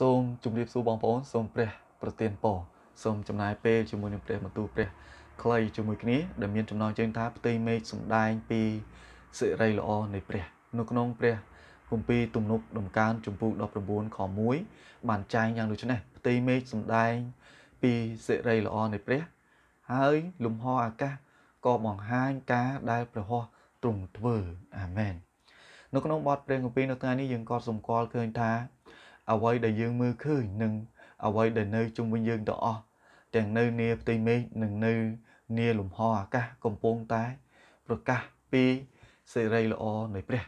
សូមជម្រាបសួរបងប្អូនសូមព្រះប្រទានពរសូមចំណាយពេលជាមួយនឹងព្រះមន្ទូលព្រះខ្លីជាមួយគ្នាដែលមានចំណងជើងថាផ្ទៃមេឃសំដែង ពីសិរីល្អនៃព្រះ នៅក្នុងព្រះគម្ពីរទំនុក ដំកើងចំពូក19ខ1បានចែងយ៉ាងដូចនេះផ្ទៃមេឃសំដែងពីសិរីល្អនៃព្រះហើយលំហអាកាសក៏បង្ហាញការដែលព្រះហស្ថទ្រង់ធ្វើអាមែននៅក្នុងបទព្រះគម្ពីរនៅថ្ងៃនេះយើងក៏សម្គាល់ឃើញថាអ្វីដែលយើងមើលឃើញនិងអ្វីដែលនៅជុំវិញយើងទាំងអស់ទាំងនៅនីផ្ទៃមេឃនិងនៅនីលំហអាកាសកំពុងតែ ប្រកាសពីសេរីល្អនៃព្រះ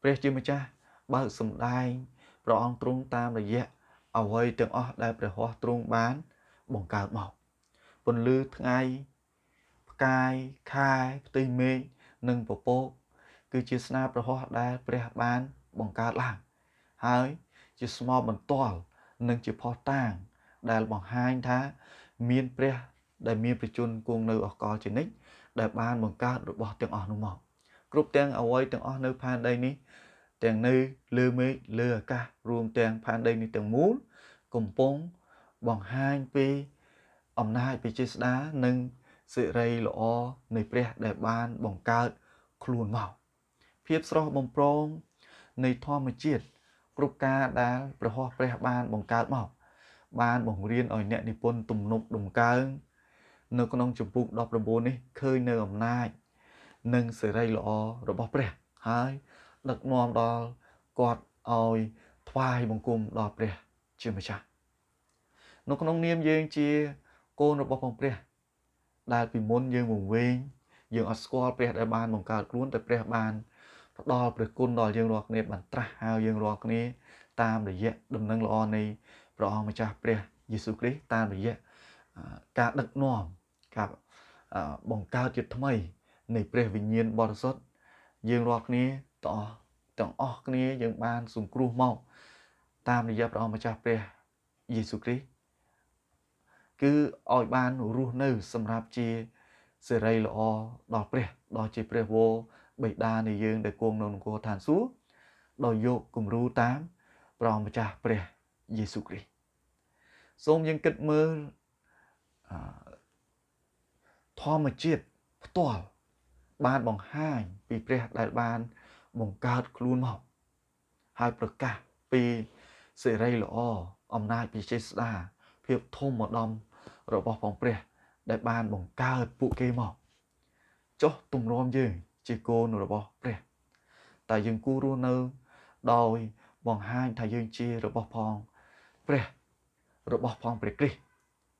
ព្រះជាម្ចាស់បើកសំដែងព្រះអង្គទ្រង់តាមរយៈអ្វីទាំងអស់ដែលព្រះហស្ថទ្រង់បានបង្កើតមកពន្លឺថ្ងៃផ្កាយខែផ្ទៃមេឃនិងពពកគឺជាស្នាព្រះហស្ថដែលព្រះបានបង្កើតឡើងហើយជាស្មោបន្ទាល់និងជាផោះតាង ដែលបង្ហាញថា មានព្រះ ដែលមានប្រជជនគង់នៅអកលជានិច្ចដែលបានបង្កើតរបស់ទាំងអស់នោះមក គ្រប់ទាំងអវ័យទាំងអស់នៅផែនដីនេះទាំងនៅលើមេឃលើអាកាសរួមទាំងផែនដីនេះទាំងមូលកំពុងបង្ហាញពីអំណាចពីចេស្តានិងសិរីល្អនៃព្រះដែលបានបង្កើតខ្លួនមកភាពស្រស់បំព្រងនៃធម្មជាតិគ្រប់ការដែលព្រះហស្ថព្រះបានបង្កើតមកបានបង្រៀនឲ្យអ្នកនិពន្ធទំនុកដំកើងនៅក្នុងជំពូក19នេះឃើញនៅអំណាចនិងសេរីល្អរបស់ព្រះហើយដឹកនាំដល់គាត់ឲ្យថ្វាយបង្គំដល់ព្រះជាម្ចាស់នៅក្នុងនាមយើងជាកូនរបស់ផងព្រះ ដែលពីមុនយើងវង្វេងយើងអត់ស្គាល់ព្រះដែលបានបង្កើតខ្លួនតែព្រះបានផ្ដល់ព្រះគុណដល់យើងរាល់គ្នាបានត្រាស់ហៅយើងរាល់គ្នាតាមរយៈដំណឹងល្អនៃព្រះអង្គម្ចាស់ព្រះយេស៊ូវគ្រីស្ទតាមរយៈការដឹកនាំការបង្កើតជាថ្មីនៃព្រះវិញ្ញាណបរិសុទ្ធយើងរាល់គ្នាតអទាំងអស់គ្នា យើងបានសង្គ្រោះមកតាមរយៈព្រះអង្គម្ចាស់ព្រះយេស៊ូវគ្រីស្ទគឺឲ្យបានរស់នៅសម្រាប់ជាសេរីល្អដល់ព្រះដល់ជាព្រះវរបិតានៃយើង ដែលគង់នៅនគរឋានសួគ៌ដោយយកគំរូតាមព្រះម្ចាស់ព្រះយេស៊ូវគ្រីស្ទសូមយើងគិតមើលធម្មជាតិផ្ទាល់បានបង្ហាញពីព្រះដែលបាន បង្កើតខ្លួនមក ហើយប្រកាសពីសេរីល្អអំណាចពិសេសស្ដាភាពធំម្ដំរបស់ផងព្រះ ដែលបានបង្កើតពួកគេមក ចុះទម្រាំយើងជាកូនរបស់ព្រះតែយើងគួររស់នៅ ដោយបង្ហាញថាយើងជារបស់ផងព្រះរបស់ផងព្រះគ្រីស្ទ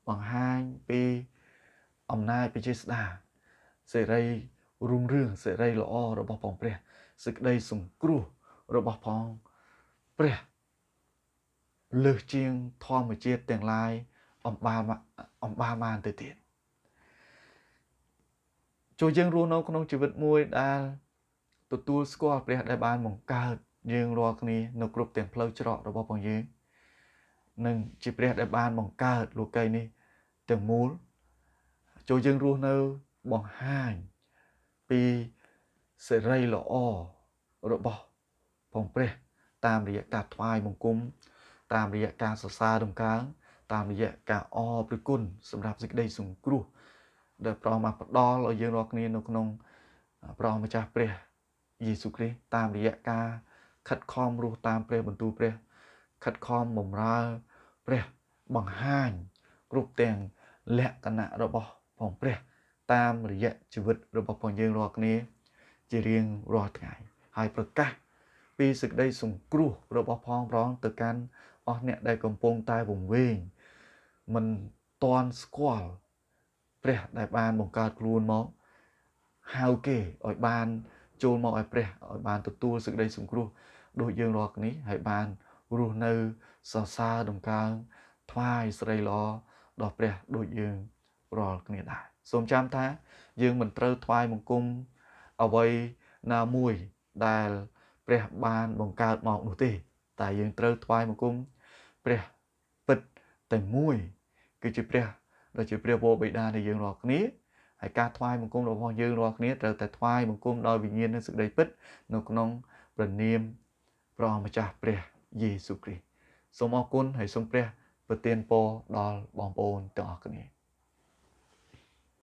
បង្ហាញពី អំណាចពជាស្ដាសេរីរុងរឿងសេរីល្អរបស់ផងព្រះសេចក្តីសង្គ្រោះរបស់ផងព្រះលើសជាងធម្មជាតិទាំងឡាយអំបាអំបាបានទៅទៀតចូលយើងរស់នៅក្នុងជីវិតមួយដែលទទួលស្គាល់ព្រះដែលបានបង្កើត យើងរាល់គ្នានៅគ្រប់ទាំងផ្លូវច្រករបស់ផងយើងនឹងជាព្រះដែលបានបង្កើតលោកីនេះទាំងមូល ចូលយើងរស់នៅបង្ហាញពីសេរីល្អរបស់ផងព្រះតាមរយៈការថ្វាយបង្គំតាមរយៈការសរសើរដំកើងតាមរយៈការអរព្រគុណសម្រាប់សេចក្តីសង្គ្រោះដែលព្រះបានផ្ដល់ឲ្យយើងរាល់គ្នានៅក្នុងព្រះម្ចាស់ព្រះយេស៊ូវគ្រីស្ទតាមរយៈការខិតខំរស់តាមព្រះបន្ទូលព្រះខិតខំបម្រើ ព្រះបង្ហាញគ្រប់ទាំងលក្ខណៈរបស់ផងព្រះ តាមរយៈជីវិតរបស់ផងយើងរាល់គ្នាជារៀងរាល់ថ្ងៃហើយប្រកាសពីសេចក្តីសង្គ្រោះរបស់ផងប្រងទៅកាន់អស់អ្នកដែលកំពុងតែវង្វេងមិនតាន់ស្គាល់ព្រះដែលបានបង្កើតខ្លួនមកហៅគេឲ្យបានចូលមកឲ្យព្រះឲ្យបានទទួលសេចក្តីសង្គ្រោះដូចយើងរាល់គ្នាហើយបានរស់នៅសរសើរដំកើងថ្វាយស្រីល្អដល់ព្រះ ដូចយើងរាល់គ្នាដែរសូមចាំថា យើងមិនត្រូវថ្វាយបង្គំអ្វីណាមួយដែលព្រះបានបង្កើតមកនោះទេតែយើងត្រូវថ្វាយបង្គំព្រះពិតតែមួយគឺជាព្រះដូចជាព្រះពរបិតានៃយើងរាល់គ្នាហើយការថ្វាយបង្គំរបស់យើងរាល់គ្នាត្រូវតែថ្វាយបង្គំដោយវិញ្ញាណនិងសេចក្តីពិត នៅក្នុងព្រះនាមព្រះម្ចាស់ព្រះយេស៊ូវគ្រីស្ទសូមអរគុណហើយសូមព្រះប្រទានពរដល់បងប្អូនទាំងអស់គ្នា